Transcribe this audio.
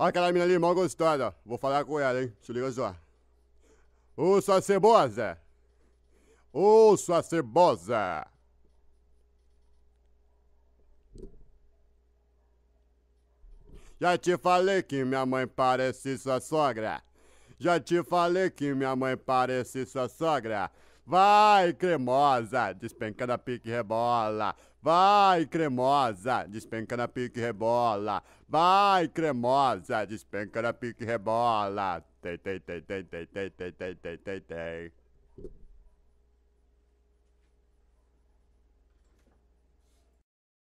Olha aquela menina ali, mal gostosa. Vou falar com ela, hein? Se liga só. Ô, sua cebosa! Ô, sua cebosa! Já te falei que minha mãe parece sua sogra. Já te falei que minha mãe parece sua sogra. Vai, cremosa, despenca na pique rebola. Vai, cremosa, despenca na pique rebola. Vai, cremosa, despenca na pique rebola. Tem, tem, tem, tem, tem, tem, tem, tem, tem, tem.